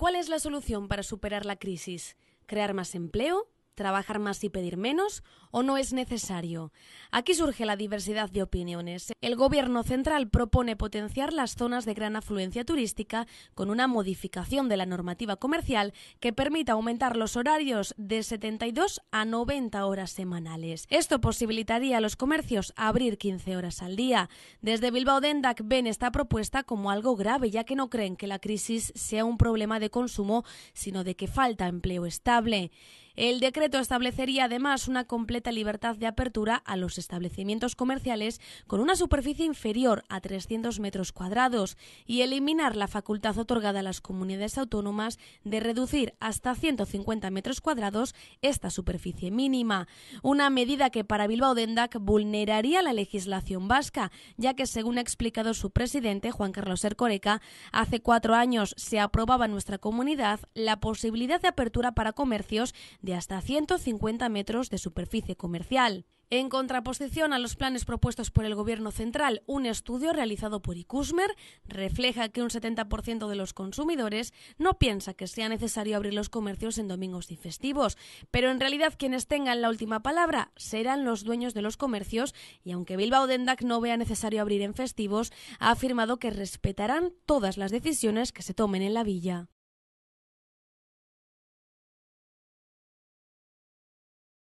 ¿Cuál es la solución para superar la crisis? ¿Crear más empleo? trabajar más y pedir menos o no es necesario. Aquí surge la diversidad de opiniones. El Gobierno central propone potenciar las zonas de gran afluencia turística con una modificación de la normativa comercial que permita aumentar los horarios de 72 a 90 horas semanales. Esto posibilitaría a los comercios abrir 15 horas al día. Desde Bilbao Dendac ven esta propuesta como algo grave ya que no creen que la crisis sea un problema de consumo, sino de que falta empleo estable. El decreto establecería además una completa libertad de apertura a los establecimientos comerciales con una superficie inferior a 300 metros cuadrados y eliminar la facultad otorgada a las comunidades autónomas de reducir hasta 150 metros cuadrados esta superficie mínima. Una medida que para Bilbao Dendac vulneraría la legislación vasca, ya que según ha explicado su presidente, Juan Carlos Ercoreca, hace cuatro años se aprobaba en nuestra comunidad la posibilidad de apertura para comercios de hasta 150 metros de superficie comercial. En contraposición a los planes propuestos por el Gobierno central, un estudio realizado por ICUSMER refleja que un 70% de los consumidores no piensa que sea necesario abrir los comercios en domingos y festivos, pero en realidad quienes tengan la última palabra serán los dueños de los comercios y aunque Bilbao Dendak no vea necesario abrir en festivos, ha afirmado que respetarán todas las decisiones que se tomen en la villa.